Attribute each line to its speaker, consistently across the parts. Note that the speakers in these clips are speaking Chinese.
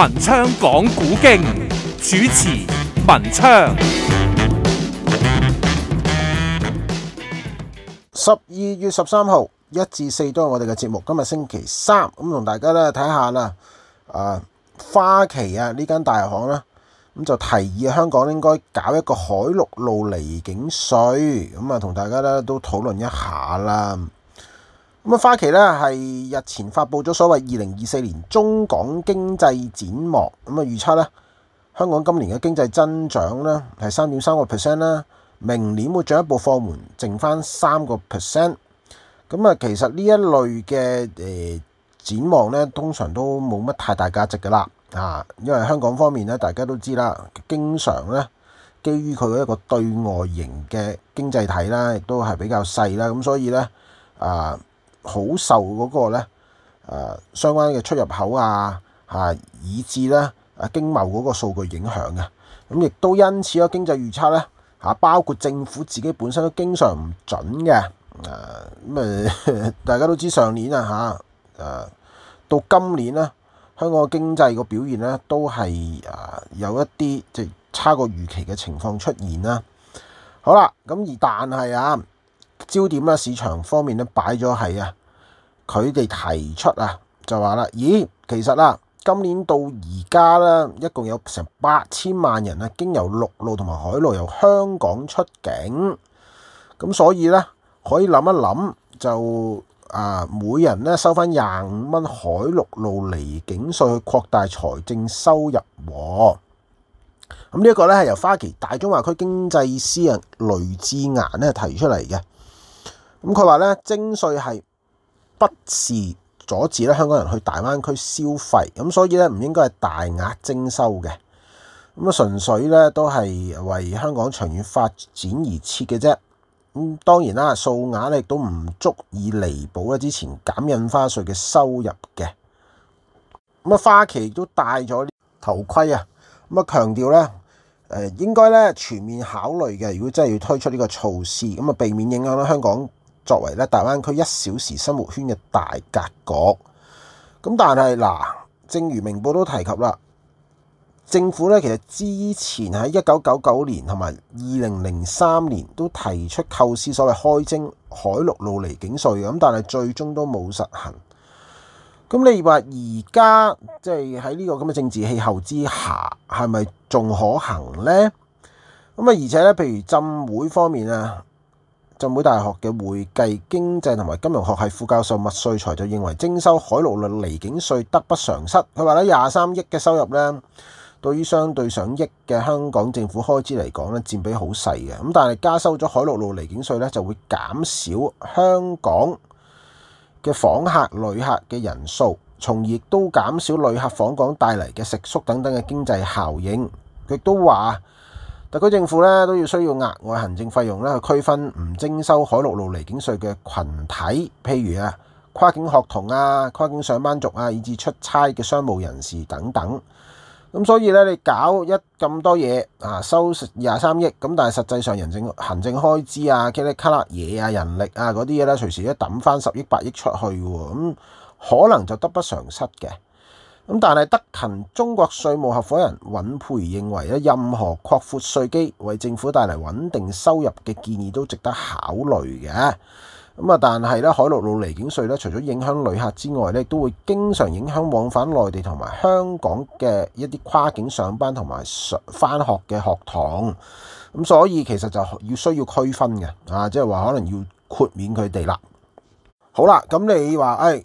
Speaker 1: 文昌讲古经，主持文昌。十二月十三号，一至四都系我哋嘅节目。今日星期三，咁同大家咧睇下啦。啊，花旗啊呢间大行啦，咁就提议香港应该搞一个海陆路离境税，咁啊同大家咧都讨论一下啦。咁啊，花旗咧系日前发布咗所谓二零二四年中港经济展望，咁啊预测咧香港今年嘅经济增长咧系三点三个 percent 啦，明年会进一步放门，剩翻三个 percent。咁啊，其实呢一类嘅诶展望咧，通常都冇乜太大价值噶啦，啊，因为香港方面咧，大家都知啦，经常咧基于佢一个对外型嘅经济体啦，亦都系比较细啦，咁所以咧啊。好受嗰個咧，誒相關嘅出入口啊，嚇以至咧啊經貿嗰個數據影響嘅，咁亦都因此個經濟預測咧嚇，包括政府自己本身都經常唔準嘅，誒咁誒，大家都知上年啊嚇，誒到今年咧，香港經濟個表現咧都係誒有一啲即係差過預期嘅情況出現啦。好啦，咁而但係啊～焦点啦，市場方面咧擺咗係啊，佢哋提出啊，就話啦，咦，其實啦，今年到而家啦，一共有成八千萬人啊，經由陸路同埋海路由香港出境，咁所以咧可以諗一諗，就啊，每人咧收翻廿五蚊海陸路離境税去擴大財政收入喎。咁呢一個咧係由花旗大中華區經濟師啊雷志顏咧提出嚟嘅。咁佢话咧征税系不是阻止咧香港人去大湾区消费，咁所以咧唔应该系大额征收嘅，咁啊纯粹咧都系为香港长远发展而设嘅啫。咁当然啦，数额咧亦都唔足以弥补咧之前减印花税嘅收入嘅。咁啊，花旗都戴咗头盔啊，咁啊强调咧诶应该咧全面考虑嘅，如果真系要推出呢个措施，咁啊避免影响咧香港。作为咧大湾区一小时生活圈嘅大格局，咁但系嗱，正如明报都提及啦，政府咧其实之前喺一九九九年同埋二零零三年都提出构思所谓开征海陆路离境税咁但系最终都冇实行。咁你话而家即系喺呢个咁嘅政治气候之下，系咪仲可行呢？咁啊，而且咧，譬如浸会方面啊。浸會大學嘅會計經濟同埋金融學系副教授麥瑞才就認為徵收海路率離境税得不償失。佢話咧廿三億嘅收入咧，對於相對上億嘅香港政府開支嚟講咧，佔比好細嘅。咁但係加收咗海路路離境税咧，就會減少香港嘅訪客旅客嘅人數，從而亦都減少旅客訪港帶嚟嘅食宿等等嘅經濟效應。佢都話。特区政府咧都要需要额外行政费用咧，区分唔征收海陆路离境税嘅群体，譬如啊跨境学童啊、跨境上班族啊，以至出差嘅商务人士等等。咁所以咧，你搞一咁多嘢啊，收廿三亿，咁但系实际上人政行政开支啊、叽里卡啦嘢啊、人力啊嗰啲咧，随时都抌翻十亿、八亿出去嘅，咁可能就得不償失嘅。咁但系德勤中国税务合伙人尹培认为咧，任何扩阔税基为政府带嚟稳定收入嘅建议都值得考虑嘅。咁啊，但系咧，海陆路离境税咧，除咗影响旅客之外咧，都会经常影响往返内地同埋香港嘅一啲跨境上班同埋上翻学嘅学堂。咁所以其实就要需要区分嘅，啊，即系话可能要豁免佢哋啦。好啦，咁你话诶？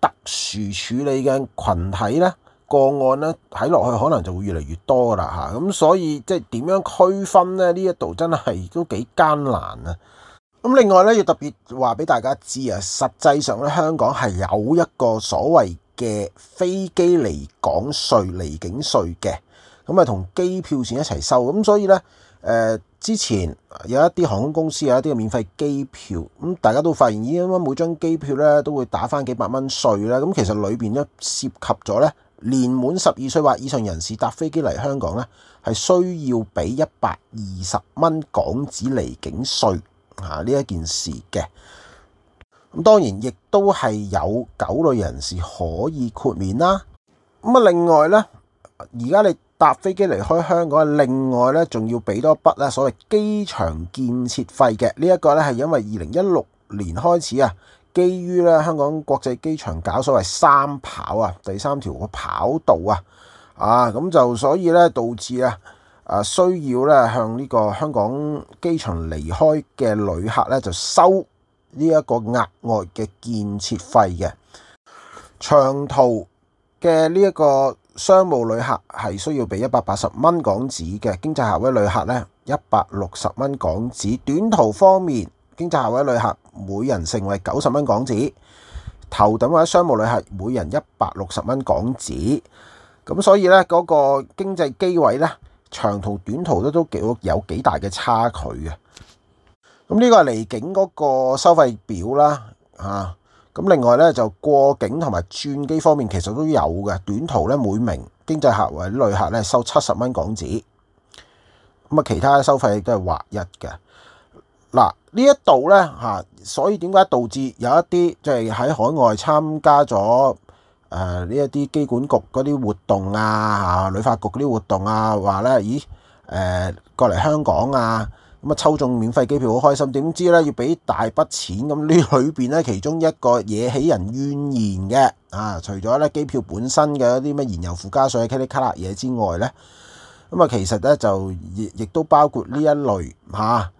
Speaker 1: 特殊處理嘅群體咧、個案咧，睇落去可能就會越嚟越多啦嚇，咁所以即係點樣區分咧？呢一度真係都幾艱難啊！咁另外咧，要特別話俾大家知啊，實際上咧，香港係有一個所謂嘅飛機離港税、離境税嘅，咁啊同機票錢一齊收，咁所以咧，誒。之前有一啲航空公司有一啲嘅免費機票，咁大家都發現咦咁每張機票咧都會打翻幾百蚊税啦。咁其實裏邊咧涉及咗咧年滿十二歲或以上人士搭飛機嚟香港咧係需要俾一百二十蚊港紙離境税啊呢一件事嘅，咁當然亦都係有九類人士可以豁免啦。咁啊另外咧，而家你。搭飛機離開香港，另外咧仲要俾多筆咧所謂機場建設費嘅呢一個咧係因為二零一六年開始啊，基於咧香港國際機場搞所謂三跑啊，第三條跑道啊，啊咁就所以咧導致啊啊需要咧向呢個香港機場離開嘅旅客咧就收呢一個額外嘅建設費嘅長途嘅呢一個。商务旅客系需要俾一百八十蚊港纸嘅，经济下位旅客呢，一百六十蚊港纸。短途方面，经济下位旅客每人成为九十蚊港纸，头等位商务旅客每人一百六十蚊港纸。咁所以呢，嗰个经济机位呢，长途短途都都几有几大嘅差距嘅。咁呢个系离境嗰个收费表啦，吓。咁另外咧就過境同埋轉機方面其實都有嘅，短途咧每名經濟客或者旅客咧收七十蚊港紙，咁啊其他收費都係劃一嘅。嗱呢一度咧嚇，所以點解導致有一啲即係喺海外參加咗誒呢一啲機管局嗰啲活動啊、旅發局嗰啲活動啊，話咧咦誒過嚟香港啊？咁啊，抽中免費機票好開心，點知咧要俾大筆錢咁呢？裏邊咧其中一個惹起人怨言嘅啊，除咗咧機票本身嘅一啲咩燃油附加税、卡啲卡啦嘢之外咧，咁啊，其實咧就亦亦都包括呢一類嚇，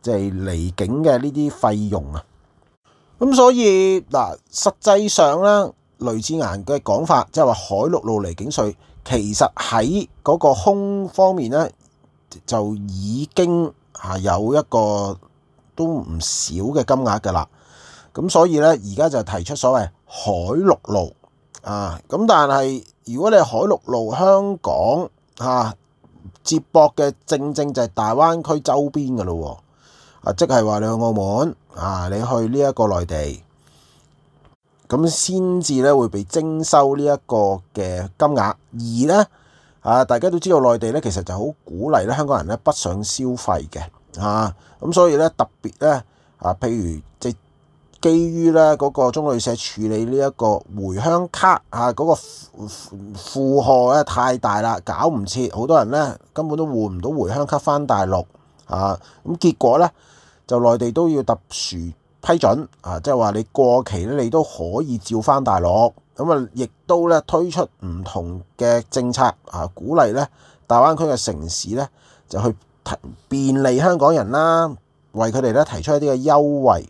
Speaker 1: 即係離境嘅呢啲費用啊。咁所以嗱，實際上咧，雷志顏嘅講法即係話海陸路離境税，其實喺嗰個空方面咧就已經。係有一個都唔少嘅金額嘅啦，咁所以咧而家就提出所謂海陸路啊，咁但係如果你係海陸路香港嚇接駁嘅，正正就係大灣區周邊嘅咯喎，啊即係話你去澳門啊，你去呢一個內地，咁先至咧會被徵收呢一個嘅金額，而咧。啊！大家都知道內地咧，其實就好鼓勵咧香港人咧不想消費嘅，啊咁所以咧特別咧啊，譬如即基於咧嗰個中旅社處理呢一個回鄉卡啊，嗰個負荷咧太大啦，搞唔切，好多人咧根本都換唔到回鄉卡翻大陸啊，咁結果咧就內地都要特殊批准啊，即係話你過期咧你都可以照翻大陸。咁啊，亦都咧推出唔同嘅政策啊，鼓勵咧大灣區嘅城市咧就去提便利香港人啦，為佢哋咧提出一啲嘅優惠。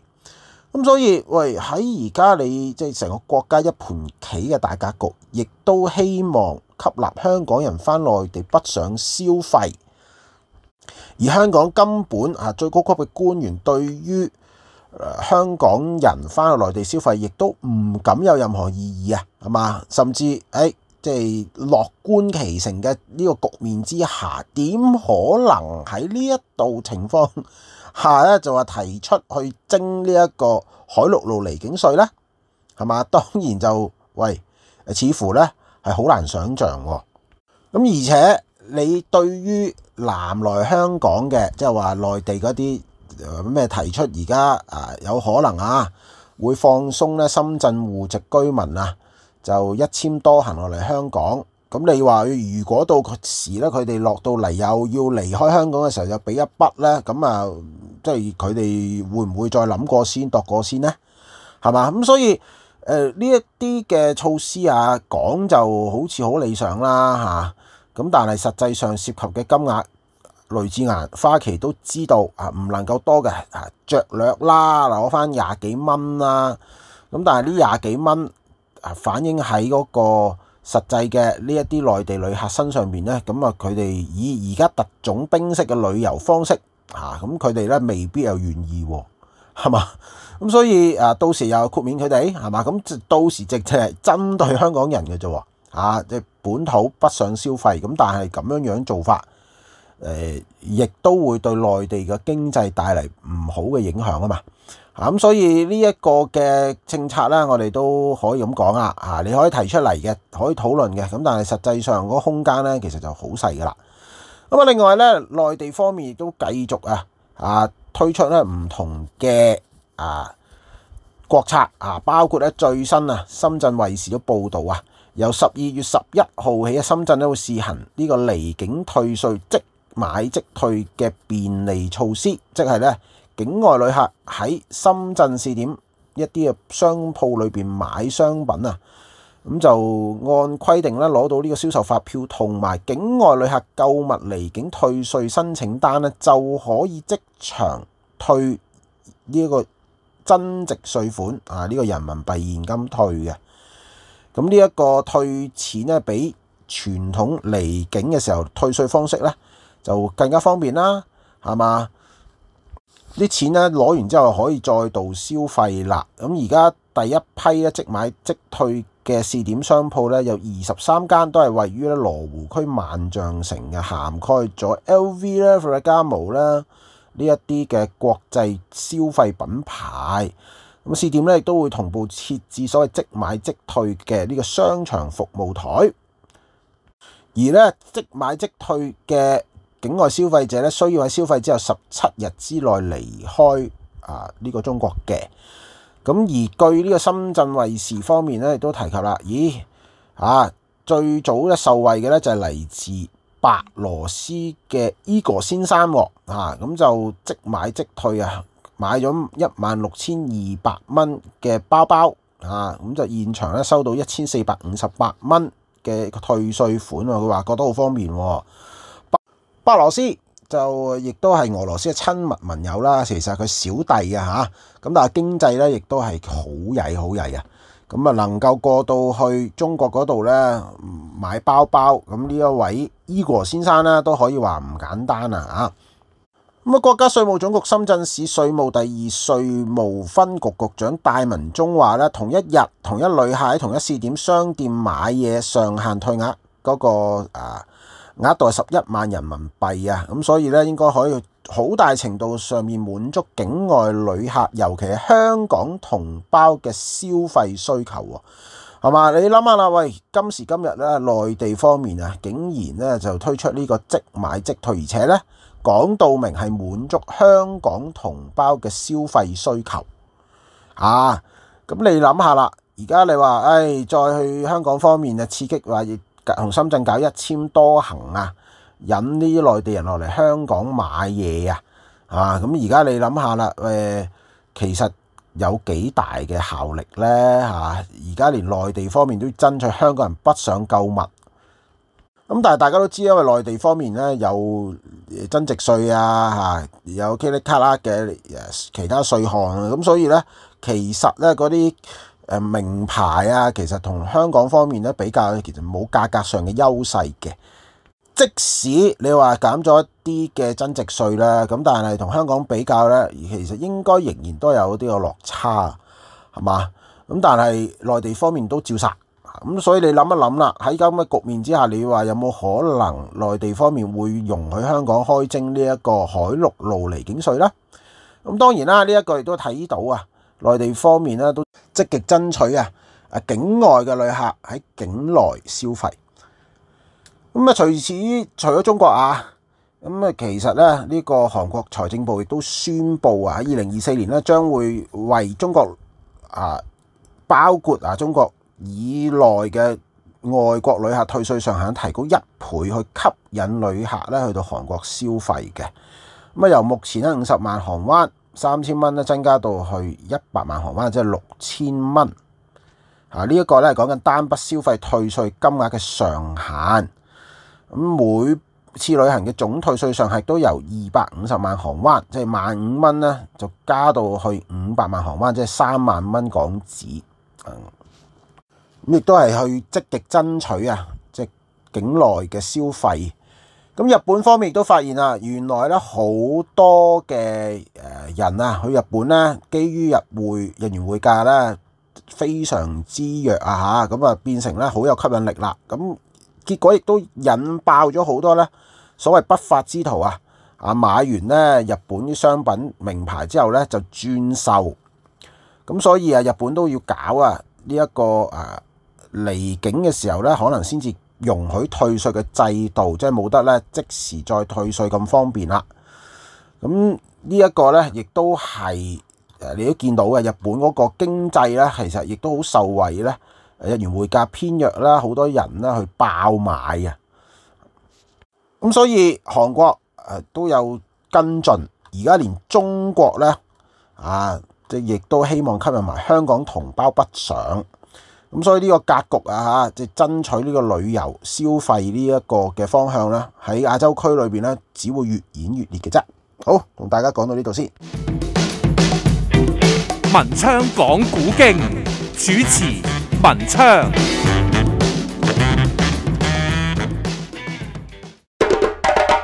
Speaker 1: 咁所以喂喺而家你即係成個國家一盤棋嘅大格局，亦都希望吸納香港人翻內地不上消費，而香港根本啊最高級嘅官員對於。香港人翻去內地消費，亦都唔敢有任何異議啊，係嘛？甚至誒，即係樂觀其成嘅呢個局面之下，點可能喺呢一度情況下咧，就話提出去徵呢一個海陸路離境税咧？係嘛？當然就喂，似乎咧係好難想像喎。咁而且你對於南來香港嘅，即係話內地嗰啲。咩提出而家啊有可能啊会放松咧？深圳户籍居民啊，就一千多行落嚟香港。咁你话如果到时咧，佢哋落到嚟又要离开香港嘅时候，又俾一笔咧，咁啊，即系佢哋会唔会再谂过先，度过先咧？系嘛？咁所以誒呢一啲嘅措施啊，講就好似好理想啦吓，咁但係實際上涉及嘅金額。雷子岩花旗都知道啊，唔能夠多嘅啊，著略啦，攞翻廿幾蚊啦。咁但係呢廿幾蚊啊，反映喺嗰個實際嘅呢一啲內地旅客身上面咧，咁啊佢哋以而家特種兵式嘅旅遊方式啊，咁佢哋咧未必又願意喎，係嘛？咁所以啊，到時又豁免佢哋係嘛？咁到時直情係針對香港人嘅啫喎，啊，即本土不想消費，咁但係咁樣樣做法。誒，亦都會對內地嘅經濟帶嚟唔好嘅影響啊嘛。咁所以呢一個嘅政策呢，我哋都可以咁講啊。啊，你可以提出嚟嘅，可以討論嘅。咁但係實際上嗰空間咧，其實就好細噶啦。咁啊，另外咧，內地方面亦都繼續啊啊推出咧唔同嘅啊國策啊，包括咧最新啊，深圳衛視都報導啊，由十二月十一號起，深圳都會試行呢個離境退税即。買即退嘅便利措施，即係咧，境外旅客喺深圳試點一啲嘅商鋪裏邊買商品啊，咁就按規定咧攞到呢個銷售發票同埋境外旅客購物離境退税申請單咧，就可以即場退呢一個增值稅款啊，呢個人民幣現金退嘅。咁呢一個退錢咧，比傳統離境嘅時候退稅方式咧。就更加方便啦，係嘛？啲錢咧攞完之後可以再度消費啦。咁而家第一批咧即買即退嘅試點商鋪咧有二十三間，都係位於咧羅湖區萬象城嘅，涵蓋咗 LV 啦、凡客加毛啦呢一啲嘅國際消費品牌。咁試點咧亦都會同步設置所謂即買即退嘅呢個商場服務台，而咧即買即退嘅。境外消費者咧需要喺消費之後十七日之內離開啊呢個中國嘅，咁而據呢個深圳衛視方面咧亦都提及啦，咦啊最早咧受惠嘅咧就係嚟自白羅斯嘅 e Eagle 先生啊咁就即買即退啊，買咗一萬六千二百蚊嘅包包啊，咁就現場咧收到一千四百五十八蚊嘅退税款喎，佢話覺得好方便喎。白罗斯就亦都系俄罗斯嘅亲密盟友啦，其实佢小弟啊吓，咁但系经济咧亦都系好曳好曳啊。咁啊能够过到去中国嗰度咧买包包，咁呢一位伊戈先生咧都可以话唔简单啊，吓。咁啊国家税务总局深圳市税务第二税务分局局长戴文忠话咧，同一日同一旅客喺同一试点商店买嘢上限退额嗰个啊。額度係十一萬人民幣啊，咁所以咧應該可以好大程度上面滿足境外旅客，尤其係香港同胞嘅消費需求喎，係嘛？你諗下啦，喂，今時今日咧內地方面啊，竟然咧就推出呢個即買即退，而且咧講到明係滿足香港同胞嘅消費需求啊，咁你諗下啦，而家你話，唉，再去香港方面啊刺激話同深圳搞一簽多行啊，引啲內地人落嚟香港買嘢啊，啊咁而家你諗下啦，誒其實有幾大嘅效力咧嚇？而家連內地方面都爭取香港人不想購物，咁但係大家都知因為內地方面咧有增值稅啊嚇，有 k i 卡啦嘅其他税項啊，咁所以咧其實咧嗰啲。名牌啊，其实同香港方面咧比较，其实冇价格上嘅优势嘅。即使你话减咗一啲嘅增值税啦，咁但系同香港比较咧，其实应该仍然都有啲个落差，系嘛？咁但系内地方面都照杀，咁所以你谂一谂啦，喺咁嘅局面之下，你话有冇可能内地方面会容许香港开征呢一个海陆路離境税咧？咁当然啦，呢一个亦都睇到啊。內地方面咧都積極爭取啊！境外嘅旅客喺境內消費。咁啊，除此除咗中國啊，咁啊，其實咧呢個韓國財政部亦都宣布啊，喺二零二四年咧將會為中國啊，包括啊中國以內嘅外國旅客退稅上限提高一倍，去吸引旅客咧去到韓國消費嘅。咁啊，由目前咧五十萬韓灣。三千蚊咧增加到去一百萬韓灣，即係六千蚊。啊，呢一個咧講緊單筆消費退税金額嘅上限。咁每次旅行嘅總退税上限都由二百五十萬韓灣，即係萬五蚊咧，就加到去五百萬韓灣，即係三萬蚊港紙。咁亦都係去積極爭取啊，即係境內嘅消費。咁日本方面亦都發現啊，原來咧好多嘅人啊去日本咧，基於日匯日元匯價咧非常之弱啊嚇，咁啊變成咧好有吸引力啦。咁結果亦都引爆咗好多咧所謂不法之徒啊，啊買完咧日本啲商品名牌之後咧就轉售。咁所以啊，日本都要搞啊呢一個啊離境嘅時候咧，可能先至。容许退税嘅制度，即系冇得咧即时再退税咁方便啦。咁呢一个咧，亦都系诶，你都见到嘅。日本嗰个经济咧，其实亦都好受惠咧。日元汇价偏弱啦，好多人咧去爆买啊。咁所以韩国都有跟进，而家连中国咧啊，即亦都希望吸引埋香港同胞北上。咁所以呢个格局啊，即系争取呢个旅游消费呢一个嘅方向啦，喺亚洲区里边咧，只会越演越烈嘅啫。好，同大家讲到呢度先。文昌讲古经，主持文昌。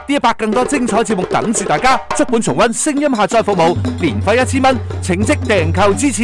Speaker 1: 呢一百更多精彩节目等住大家，剧本重温、声音下载服务，年费一千蚊，请即订购支持。